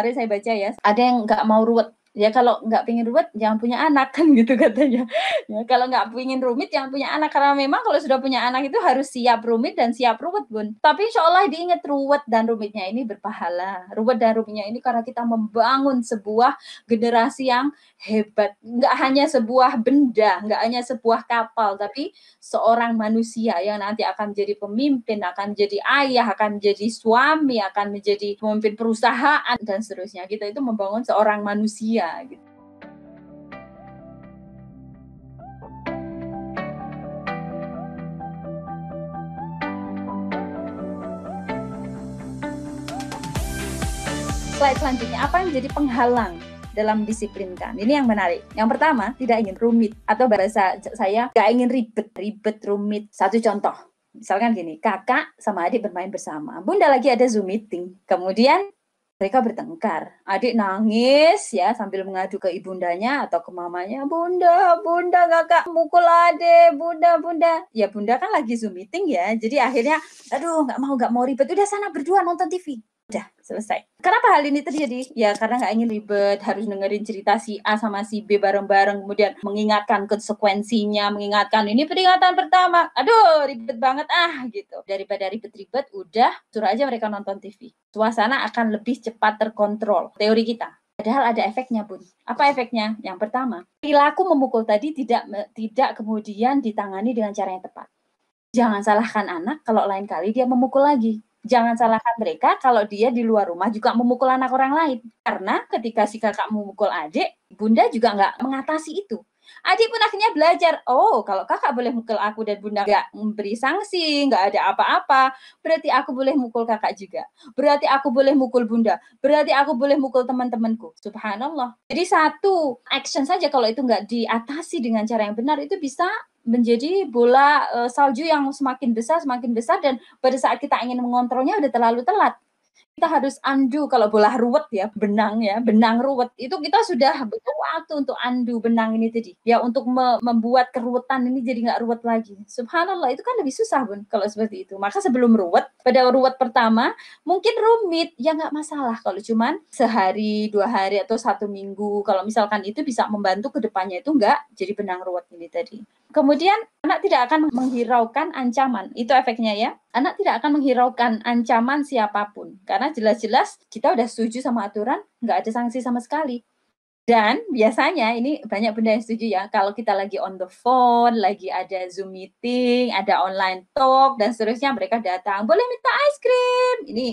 Mari saya baca ya. Ada yang nggak mau ruwet ya kalau nggak pingin ruwet jangan punya anak kan gitu katanya ya kalau nggak pingin rumit jangan punya anak karena memang kalau sudah punya anak itu harus siap rumit dan siap ruwet bun tapi insya Allah diingat ruwet dan rumitnya ini berpahala ruwet dan rumitnya ini karena kita membangun sebuah generasi yang hebat nggak hanya sebuah benda nggak hanya sebuah kapal tapi seorang manusia yang nanti akan menjadi pemimpin akan menjadi ayah akan menjadi suami akan menjadi pemimpin perusahaan dan seterusnya kita itu membangun seorang manusia dia gitu. slide selanjutnya apa yang menjadi penghalang dalam disiplinkan. Ini yang menarik. Yang pertama, tidak ingin rumit atau bahasa saya nggak ingin ribet, ribet, rumit. Satu contoh, misalkan gini, kakak sama adik bermain bersama. Bunda lagi ada Zoom meeting. Kemudian mereka bertengkar. Adik nangis ya sambil mengadu ke ibundanya atau ke mamanya, bunda, bunda kakak mukul adik, bunda, bunda. Ya bunda kan lagi zoom meeting ya, jadi akhirnya, aduh nggak mau nggak mau ribet, udah sana berdua nonton TV udah selesai. Kenapa hal ini terjadi? Ya karena nggak ingin ribet, harus dengerin cerita si A sama si B bareng-bareng, kemudian mengingatkan konsekuensinya, mengingatkan ini peringatan pertama. Aduh, ribet banget ah gitu. Daripada ribet-ribet, udah suruh aja mereka nonton TV. Suasana akan lebih cepat terkontrol. Teori kita. Padahal ada efeknya, pun. Apa efeknya? Yang pertama, perilaku memukul tadi tidak tidak kemudian ditangani dengan cara yang tepat. Jangan salahkan anak kalau lain kali dia memukul lagi jangan salahkan mereka kalau dia di luar rumah juga memukul anak orang lain. Karena ketika si kakak memukul adik, bunda juga nggak mengatasi itu. Adik pun akhirnya belajar, oh kalau kakak boleh mukul aku dan bunda nggak memberi sanksi, nggak ada apa-apa, berarti aku boleh mukul kakak juga. Berarti aku boleh mukul bunda, berarti aku boleh mukul teman-temanku. Subhanallah. Jadi satu action saja kalau itu nggak diatasi dengan cara yang benar, itu bisa menjadi bola eh, salju yang semakin besar semakin besar dan pada saat kita ingin mengontrolnya udah terlalu telat kita harus andu kalau bola ruwet ya benang ya benang ruwet itu kita sudah butuh waktu untuk andu benang ini tadi ya untuk me membuat keruwetan ini jadi nggak ruwet lagi subhanallah itu kan lebih susah bun kalau seperti itu maka sebelum ruwet pada ruwet pertama mungkin rumit ya nggak masalah kalau cuman sehari dua hari atau satu minggu kalau misalkan itu bisa membantu kedepannya itu nggak jadi benang ruwet ini tadi kemudian anak tidak akan menghiraukan ancaman itu efeknya ya anak tidak akan menghiraukan ancaman siapapun karena jelas-jelas kita sudah setuju sama aturan nggak ada sanksi sama sekali dan biasanya ini banyak benda yang setuju ya, kalau kita lagi on the phone, lagi ada Zoom meeting, ada online talk, dan seterusnya mereka datang, boleh minta ice cream, ini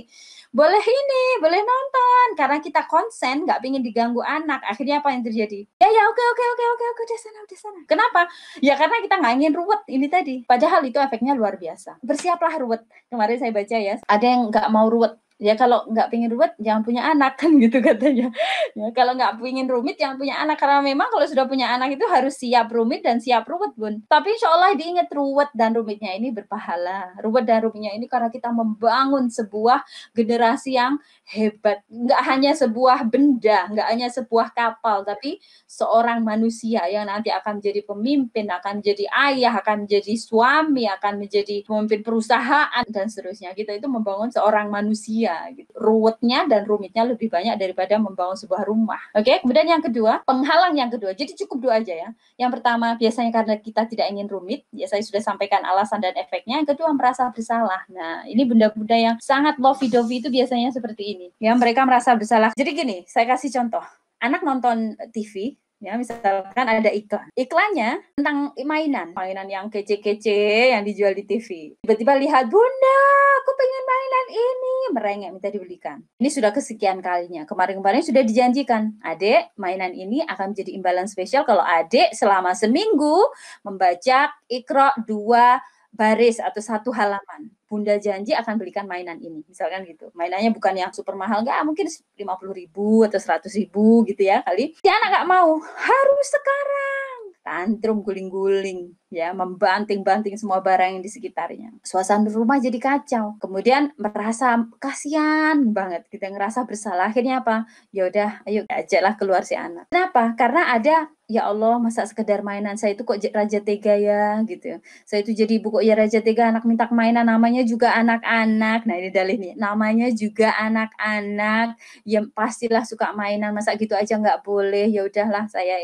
boleh ini, boleh nonton, karena kita konsen, nggak pingin diganggu anak, akhirnya apa yang terjadi? Ya ya oke oke oke oke oke udah sana udah sana. Kenapa? Ya karena kita nggak ingin ruwet ini tadi. Padahal itu efeknya luar biasa. Bersiaplah ruwet. Kemarin saya baca ya, ada yang nggak mau ruwet, ya kalau nggak pingin ruwet jangan punya anak kan gitu katanya ya kalau nggak pingin rumit jangan punya anak karena memang kalau sudah punya anak itu harus siap rumit dan siap ruwet bun tapi insya Allah diingat ruwet dan rumitnya ini berpahala ruwet dan rumitnya ini karena kita membangun sebuah generasi yang hebat nggak hanya sebuah benda nggak hanya sebuah kapal tapi seorang manusia yang nanti akan jadi pemimpin akan jadi ayah akan jadi suami akan menjadi pemimpin perusahaan dan seterusnya kita itu membangun seorang manusia manusia. Gitu. Ruwetnya dan rumitnya lebih banyak daripada membangun sebuah rumah. Oke, okay? kemudian yang kedua, penghalang yang kedua. Jadi cukup dua aja ya. Yang pertama biasanya karena kita tidak ingin rumit, ya saya sudah sampaikan alasan dan efeknya. Yang kedua merasa bersalah. Nah, ini benda-benda yang sangat lovey-dovey itu biasanya seperti ini. Ya, mereka merasa bersalah. Jadi gini, saya kasih contoh. Anak nonton TV, ya misalkan ada iklan iklannya tentang mainan mainan yang kece-kece yang dijual di TV tiba-tiba lihat bunda aku pengen mainan ini, merengek minta dibelikan. Ini sudah kesekian kalinya. Kemarin-kemarin sudah dijanjikan, adek mainan ini akan menjadi imbalan spesial kalau adek selama seminggu membaca ikro dua baris atau satu halaman. Bunda janji akan belikan mainan ini, misalkan gitu. Mainannya bukan yang super mahal, nggak mungkin lima puluh ribu atau seratus ribu gitu ya kali. Si anak nggak mau, harus sekarang tantrum guling-guling ya membanting-banting semua barang yang di sekitarnya suasana rumah jadi kacau kemudian merasa kasihan banget kita ngerasa bersalah akhirnya apa ya udah ayo ajaklah keluar si anak kenapa karena ada ya Allah masa sekedar mainan saya itu kok raja tega ya gitu saya itu jadi ibu kok ya raja tega anak minta mainan namanya juga anak-anak nah ini dalih nih namanya juga anak-anak yang pastilah suka mainan masa gitu aja nggak boleh ya udahlah saya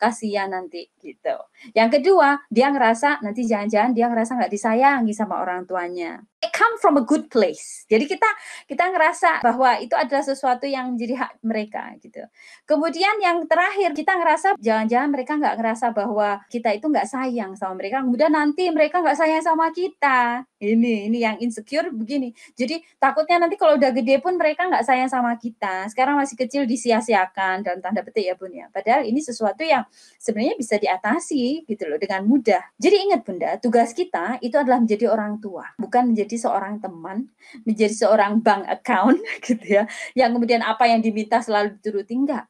kasihan nanti gitu. Yang kedua, dia ngerasa nanti jangan-jangan dia ngerasa nggak disayangi sama orang tuanya come from a good place. Jadi kita kita ngerasa bahwa itu adalah sesuatu yang jadi hak mereka gitu. Kemudian yang terakhir kita ngerasa jangan-jangan mereka nggak ngerasa bahwa kita itu nggak sayang sama mereka. Kemudian nanti mereka nggak sayang sama kita. Ini ini yang insecure begini. Jadi takutnya nanti kalau udah gede pun mereka nggak sayang sama kita. Sekarang masih kecil disia-siakan dan tanda petik ya bun ya. Padahal ini sesuatu yang sebenarnya bisa diatasi gitu loh dengan mudah. Jadi ingat bunda, tugas kita itu adalah menjadi orang tua, bukan menjadi menjadi seorang teman, menjadi seorang bank account gitu ya. Yang kemudian apa yang diminta selalu dituruti enggak.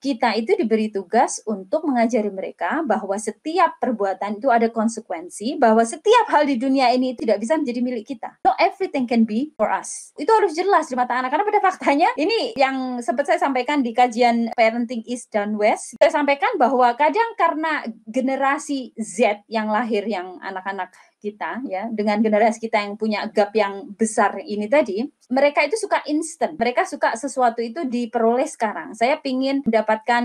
Kita itu diberi tugas untuk mengajari mereka bahwa setiap perbuatan itu ada konsekuensi, bahwa setiap hal di dunia ini tidak bisa menjadi milik kita. So everything can be for us. Itu harus jelas di mata anak karena pada faktanya ini yang sempat saya sampaikan di kajian Parenting East dan West, saya sampaikan bahwa kadang karena generasi Z yang lahir yang anak-anak kita ya dengan generasi kita yang punya gap yang besar ini tadi mereka itu suka instan mereka suka sesuatu itu diperoleh sekarang saya ingin mendapatkan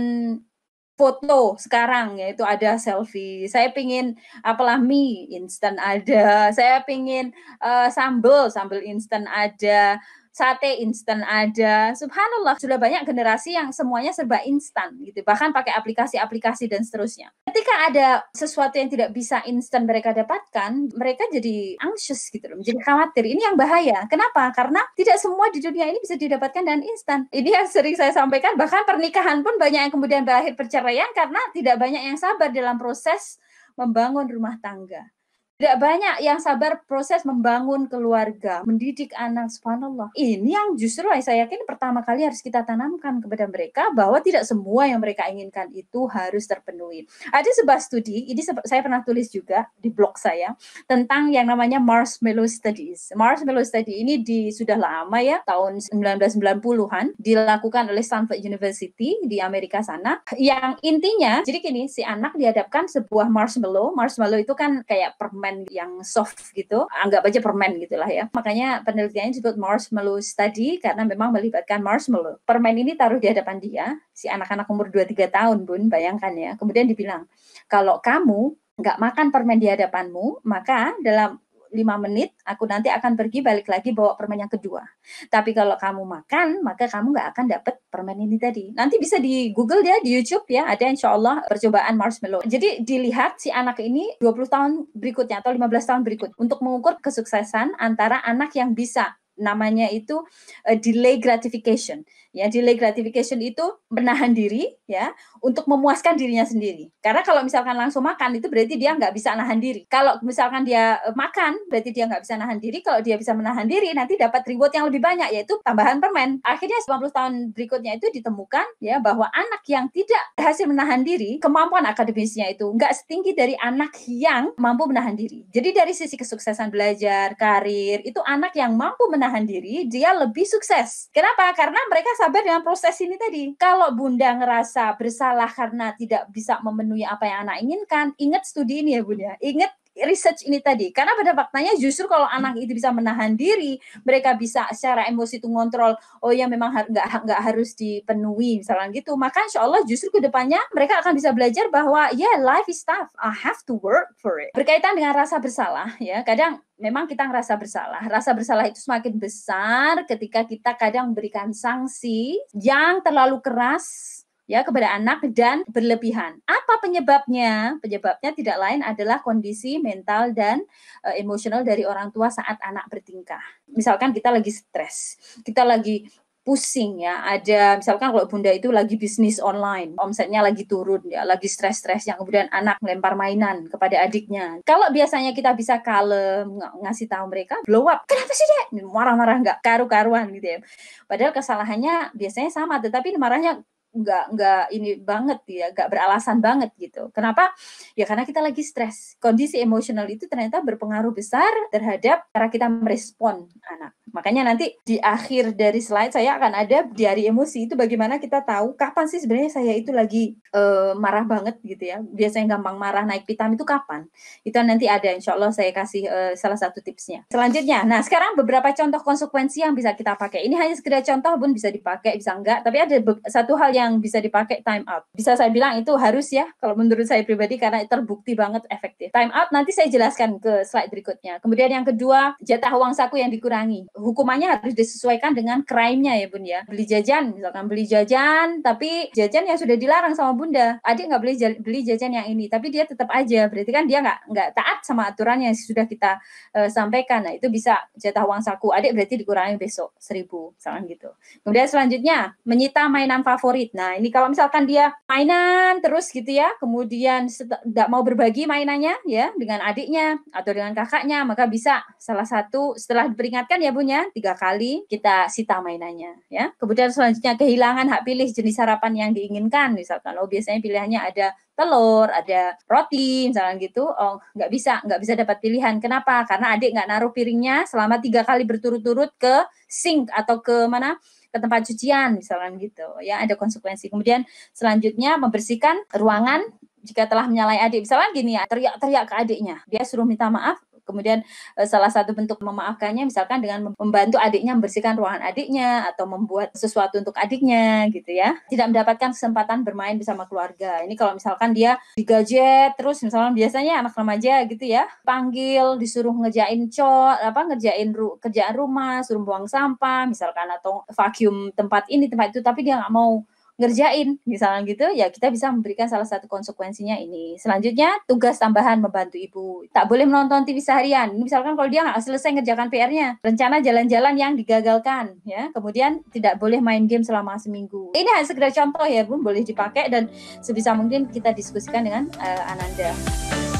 foto sekarang yaitu ada selfie saya pingin apalah mie instant ada saya pingin uh, eh, sambel sambel instan ada sate instan ada. Subhanallah, sudah banyak generasi yang semuanya serba instan gitu, bahkan pakai aplikasi-aplikasi dan seterusnya. Ketika ada sesuatu yang tidak bisa instan mereka dapatkan, mereka jadi anxious gitu loh, jadi khawatir. Ini yang bahaya. Kenapa? Karena tidak semua di dunia ini bisa didapatkan dan instan. Ini yang sering saya sampaikan, bahkan pernikahan pun banyak yang kemudian berakhir perceraian karena tidak banyak yang sabar dalam proses membangun rumah tangga. Tidak banyak yang sabar proses membangun keluarga, mendidik anak, subhanallah. Ini yang justru saya yakin pertama kali harus kita tanamkan kepada mereka bahwa tidak semua yang mereka inginkan itu harus terpenuhi. Ada sebuah studi, ini saya pernah tulis juga di blog saya, tentang yang namanya Marshmallow Studies. Marshmallow Study ini di, sudah lama ya, tahun 1990-an, dilakukan oleh Stanford University di Amerika sana, yang intinya, jadi kini si anak dihadapkan sebuah marshmallow, marshmallow itu kan kayak permen, permen yang soft gitu, anggap aja permen gitulah ya. Makanya penelitiannya disebut marshmallow study karena memang melibatkan marshmallow. Permen ini taruh di hadapan dia, si anak-anak umur 2-3 tahun pun bayangkan ya. Kemudian dibilang, kalau kamu nggak makan permen di hadapanmu, maka dalam 5 menit, aku nanti akan pergi balik lagi bawa permen yang kedua. Tapi kalau kamu makan, maka kamu nggak akan dapat permen ini tadi. Nanti bisa di Google ya, di YouTube ya, ada insya Allah percobaan marshmallow. Jadi dilihat si anak ini 20 tahun berikutnya atau 15 tahun berikut untuk mengukur kesuksesan antara anak yang bisa namanya itu uh, delay gratification. Ya, delay gratification itu menahan diri ya untuk memuaskan dirinya sendiri. Karena kalau misalkan langsung makan itu berarti dia nggak bisa nahan diri. Kalau misalkan dia eh, makan berarti dia nggak bisa nahan diri. Kalau dia bisa menahan diri nanti dapat reward yang lebih banyak yaitu tambahan permen. Akhirnya 90 tahun berikutnya itu ditemukan ya bahwa anak yang tidak berhasil menahan diri kemampuan akademisnya itu nggak setinggi dari anak yang mampu menahan diri. Jadi dari sisi kesuksesan belajar, karir itu anak yang mampu menahan menahan diri, dia lebih sukses. Kenapa? Karena mereka sabar dengan proses ini tadi. Kalau Bunda ngerasa bersalah karena tidak bisa memenuhi apa yang anak inginkan, ingat studi ini ya Bunda. Ya. Ingat research ini tadi. Karena pada faktanya justru kalau hmm. anak itu bisa menahan diri, mereka bisa secara emosi itu ngontrol, oh ya memang nggak har nggak harus dipenuhi misalnya gitu. Maka insya Allah justru kedepannya mereka akan bisa belajar bahwa ya yeah, life is tough, I have to work for it. Berkaitan dengan rasa bersalah ya, kadang memang kita ngerasa bersalah. Rasa bersalah itu semakin besar ketika kita kadang berikan sanksi yang terlalu keras ya kepada anak dan berlebihan apa penyebabnya? Penyebabnya tidak lain adalah kondisi mental dan e, emosional dari orang tua saat anak bertingkah. Misalkan kita lagi stres, kita lagi pusing ya. Ada misalkan kalau bunda itu lagi bisnis online, omsetnya lagi turun ya, lagi stres-stres yang kemudian anak melempar mainan kepada adiknya. Kalau biasanya kita bisa kalem ng ngasih tahu mereka, blow up. Kenapa sih dek? Marah-marah nggak karu-karuan gitu ya. Padahal kesalahannya biasanya sama, tetapi marahnya nggak nggak ini banget ya nggak beralasan banget gitu kenapa ya karena kita lagi stres kondisi emosional itu ternyata berpengaruh besar terhadap cara kita merespon anak makanya nanti di akhir dari slide saya akan ada diari emosi itu bagaimana kita tahu kapan sih sebenarnya saya itu lagi uh, marah banget gitu ya biasanya gampang marah naik pitam itu kapan itu nanti ada insya Allah saya kasih uh, salah satu tipsnya selanjutnya nah sekarang beberapa contoh konsekuensi yang bisa kita pakai ini hanya sekedar contoh pun bisa dipakai bisa enggak tapi ada satu hal yang yang bisa dipakai time out. Bisa saya bilang itu harus ya kalau menurut saya pribadi karena terbukti banget efektif. Time out nanti saya jelaskan ke slide berikutnya. Kemudian yang kedua, jatah uang saku yang dikurangi. Hukumannya harus disesuaikan dengan crime-nya ya Bun ya. Beli jajan misalkan beli jajan tapi jajan yang sudah dilarang sama Bunda. Adik nggak beli beli jajan yang ini tapi dia tetap aja berarti kan dia nggak nggak taat sama aturan yang sudah kita uh, sampaikan. Nah, itu bisa jatah uang saku. Adik berarti dikurangi besok seribu misalkan gitu. Kemudian selanjutnya menyita mainan favorit. Nah, ini kalau misalkan dia mainan terus gitu ya, kemudian tidak mau berbagi mainannya ya dengan adiknya atau dengan kakaknya, maka bisa salah satu setelah diperingatkan ya punya tiga kali kita sita mainannya ya. Kemudian selanjutnya kehilangan hak pilih jenis sarapan yang diinginkan misalkan. lo oh, biasanya pilihannya ada telur, ada roti, misalnya gitu, oh nggak bisa, nggak bisa dapat pilihan. Kenapa? Karena adik nggak naruh piringnya selama tiga kali berturut-turut ke sink atau ke mana ke tempat cucian misalnya gitu ya ada konsekuensi kemudian selanjutnya membersihkan ruangan jika telah menyalahi adik misalnya gini ya teriak-teriak ke adiknya dia suruh minta maaf Kemudian eh, salah satu bentuk memaafkannya misalkan dengan membantu adiknya membersihkan ruangan adiknya atau membuat sesuatu untuk adiknya gitu ya. Tidak mendapatkan kesempatan bermain bersama keluarga. Ini kalau misalkan dia digajet terus misalnya biasanya anak remaja gitu ya, panggil disuruh ngejain cot apa ngejain ru, kerjaan rumah, suruh buang sampah misalkan atau vakum tempat ini tempat itu tapi dia nggak mau ngerjain misalnya gitu ya kita bisa memberikan salah satu konsekuensinya ini selanjutnya tugas tambahan membantu ibu tak boleh menonton TV seharian misalkan kalau dia nggak selesai ngerjakan PR-nya rencana jalan-jalan yang digagalkan ya kemudian tidak boleh main game selama seminggu ini hanya sekedar contoh ya bu boleh dipakai dan sebisa mungkin kita diskusikan dengan uh, Ananda.